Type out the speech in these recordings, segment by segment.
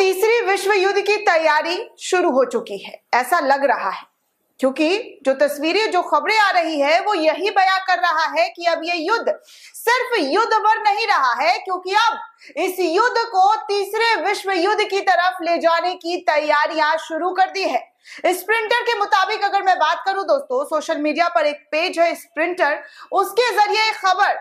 तीसरी विश्व युद्ध की तैयारी शुरू हो चुकी है ऐसा लग रहा है क्योंकि जो तस्वीरें जो खबरें आ रही है वो यही बयां कर रहा है कि अब ये युद्ध सिर्फ युद्ध भर नहीं रहा है क्योंकि अब इस युद्ध को तीसरे विश्व युद्ध की तरफ ले जाने की तैयारियां शुरू कर दी है स्प्रिंटर के मुताबिक अगर मैं बात करूं दोस्तों सोशल मीडिया पर एक पेज है स्प्रिंटर उसके जरिए खबर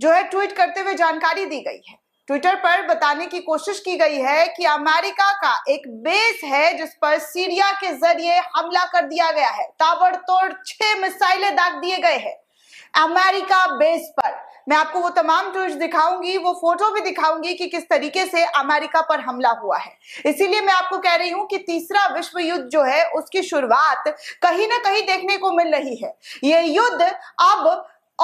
जो है ट्वीट करते हुए जानकारी दी गई है ट्विटर पर बताने की कोशिश की गई है कि अमेरिका का एक बेस है जिस पर सीरिया के जरिए हमला कर दिया गया है ताबड़तोड़ छह मिसाइलें दाग दिए गए हैं अमेरिका बेस पर मैं आपको वो तमाम ट्वीट दिखाऊंगी वो फोटो भी दिखाऊंगी कि किस तरीके से अमेरिका पर हमला हुआ है इसीलिए मैं आपको कह रही हूं कि तीसरा विश्व युद्ध जो है उसकी शुरुआत कहीं ना कहीं देखने को मिल रही है ये युद्ध अब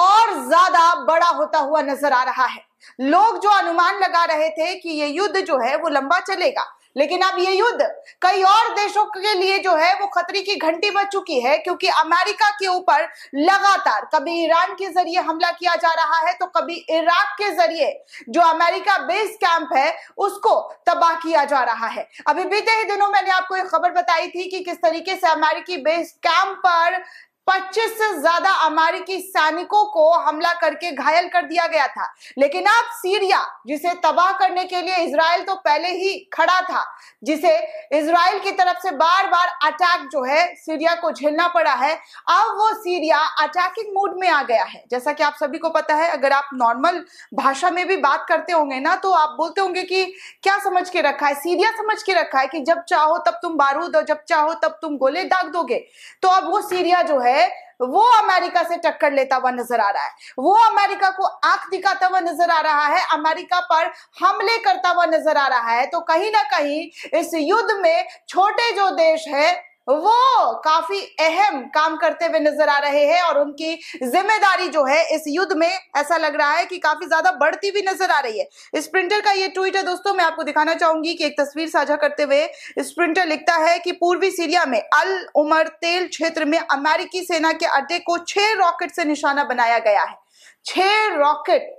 और ज्यादा बड़ा होता हुआ नजर आ रहा है लोग जो अनुमान लगा रहे थे कि ये युद्ध जो है वो लंबा चलेगा लेकिन अब ये युद्ध कई और देशों के लिए जो है वो खतरे की घंटी बज चुकी है क्योंकि अमेरिका के ऊपर लगातार कभी ईरान के जरिए हमला किया जा रहा है तो कभी इराक के जरिए जो अमेरिका बेस कैंप है उसको तबाह किया जा रहा है अभी बीते ही दिनों मैंने आपको एक खबर बताई थी कि किस तरीके से अमेरिकी बेस कैंप पर 25 से ज्यादा अमेरिकी सैनिकों को हमला करके घायल कर दिया गया था लेकिन अब सीरिया जिसे तबाह करने के लिए इसराइल तो पहले ही खड़ा था जिसे इसराइल की तरफ से बार बार अटैक जो है सीरिया को झेलना पड़ा है अब वो सीरिया अटैकिंग मूड में आ गया है जैसा कि आप सभी को पता है अगर आप नॉर्मल भाषा में भी बात करते होंगे ना तो आप बोलते होंगे कि क्या समझ के रखा है सीरिया समझ के रखा है कि जब चाहो तब तुम बारूद और जब चाहो तब तुम गोले दाग दोगे तो अब वो सीरिया जो है है वो अमेरिका से टक्कर लेता हुआ नजर आ रहा है वो अमेरिका को आंख दिखाता हुआ नजर आ रहा है अमेरिका पर हमले करता हुआ नजर आ रहा है तो कहीं ना कहीं इस युद्ध में छोटे जो देश है वो काफी अहम काम करते हुए नजर आ रहे हैं और उनकी जिम्मेदारी जो है इस युद्ध में ऐसा लग रहा है कि काफी ज्यादा बढ़ती हुई नजर आ रही है स्प्रिंटर का ये ट्वीट है दोस्तों मैं आपको दिखाना चाहूंगी कि एक तस्वीर साझा करते हुए स्प्रिंटर लिखता है कि पूर्वी सीरिया में अल उमर तेल क्षेत्र में अमेरिकी सेना के अड्डे को छह रॉकेट से निशाना बनाया गया है छह रॉकेट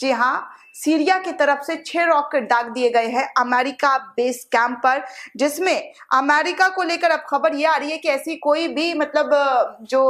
जी हाँ सीरिया की तरफ से छह रॉकेट दाग दिए गए हैं अमेरिका बेस कैंप पर जिसमें अमेरिका को लेकर अब खबर यह आ रही है कि ऐसी कोई भी मतलब जो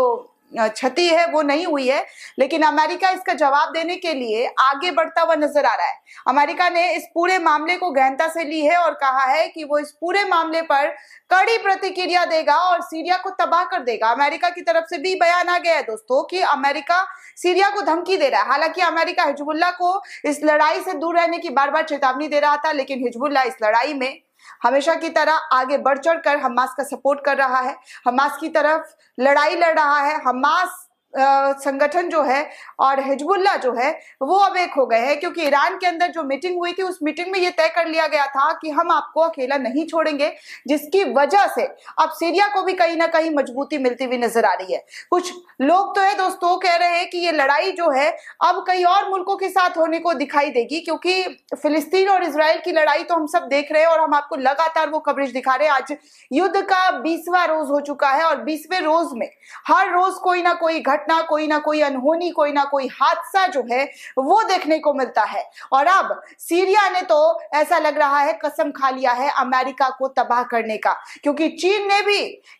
क्षति है वो नहीं हुई है लेकिन अमेरिका इसका जवाब देने के लिए आगे बढ़ता हुआ नजर आ रहा है अमेरिका ने इस पूरे मामले को गहनता से ली है और कहा है कि वो इस पूरे मामले पर कड़ी प्रतिक्रिया देगा और सीरिया को तबाह कर देगा अमेरिका की तरफ से भी बयान आ गया है दोस्तों कि अमेरिका सीरिया को धमकी दे रहा है हालांकि अमेरिका हिजबुल्ला को इस लड़ाई से दूर रहने की बार बार चेतावनी दे रहा था लेकिन हिजबुल्ला इस लड़ाई में हमेशा की तरह आगे बढ़ चढ़ कर हमास का सपोर्ट कर रहा है हमास की तरफ लड़ाई लड़ रहा है हमास संगठन जो है और हिजबुल्ला जो है वो अब एक हो गए हैं क्योंकि ईरान के अंदर जो मीटिंग हुई थी उस मीटिंग में ये तय कर लिया गया था कि हम आपको अकेला नहीं छोड़ेंगे जिसकी वजह से अब सीरिया को भी कहीं ना कहीं मजबूती मिलती हुई नजर आ रही है कुछ लोग तो है दोस्तों कह रहे हैं कि ये लड़ाई जो है अब कई और मुल्कों के साथ होने को दिखाई देगी क्योंकि फिलिस्तीन और इसराइल की लड़ाई तो हम सब देख रहे हैं और हम आपको लगातार वो कवरेज दिखा रहे हैं आज युद्ध का बीसवा रोज हो चुका है और बीसवें रोज में हर रोज कोई ना कोई घटना घटना कोई ना कोई अनहोनी कोई ना कोई हादसा जो है वो देखने को मिलता है और अब सीरिया ने तो ऐसा लग रहा है कसम खा लिया है अमेरिका को तबाह करने का क्योंकि चीन ने भी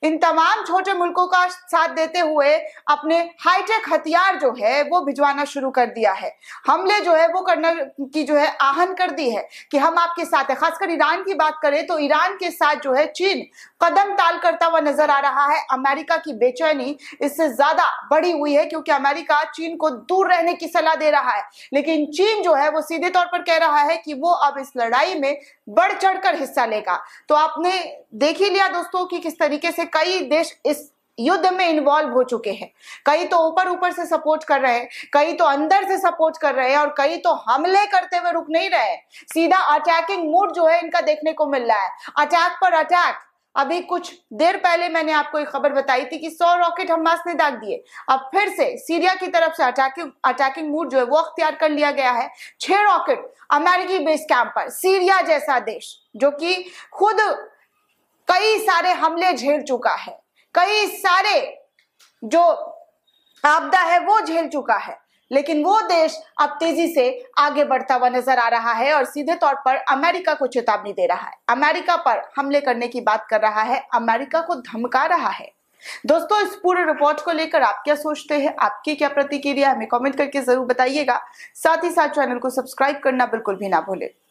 इन तमाम छोटे मुल्कों का साथ देते हुए अपने हाईटेक हथियार जो है वो भिजवाना शुरू कर दिया है हमले जो है वो करना की जो है आहन कर दी है कि हम आपके साथ है खासकर ईरान की बात करें तो ईरान के साथ जो है चीन कदम ताल करता हुआ नजर आ रहा है अमेरिका की बेचैनी इससे ज्यादा बड़ी हुई है क्योंकि अमेरिका चीन को दूर रहने की सलाह दे रहा है लेकिन चीन जो है वो सीधे तौर पर कह रहा है कि वो अब इस लड़ाई में बढ़ चढ़कर हिस्सा लेगा तो आपने देख ही लिया दोस्तों कि किस तरीके से कई देश इस युद्ध में इन्वॉल्व हो चुके हैं कई तो ऊपर ऊपर से सपोर्ट कर रहे हैं कई तो अंदर से सपोर्ट कर रहे हैं और कई तो हमले करते हुए रुक नहीं रहे सीधा अटैकिंग मूड जो है इनका देखने को मिल रहा है अटैक पर अटैक अभी कुछ देर पहले मैंने आपको एक खबर बताई थी कि 100 रॉकेट हमास ने दाग दिए अब फिर से सीरिया की तरफ से अटैकिंग अटैकिंग मूड जो है वो अख्तियार कर लिया गया है छह रॉकेट अमेरिकी बेस कैंप पर सीरिया जैसा देश जो कि खुद कई सारे हमले झेल चुका है कई सारे जो आपदा है वो झेल चुका है लेकिन वो देश अब तेजी से आगे बढ़ता हुआ नजर आ रहा है और सीधे तौर पर अमेरिका को चेतावनी दे रहा है अमेरिका पर हमले करने की बात कर रहा है अमेरिका को धमका रहा है दोस्तों इस पूरे रिपोर्ट को लेकर आप क्या सोचते हैं आपकी क्या प्रतिक्रिया हमें कमेंट करके जरूर बताइएगा साथ ही साथ चैनल को सब्सक्राइब करना बिल्कुल भी ना भूलें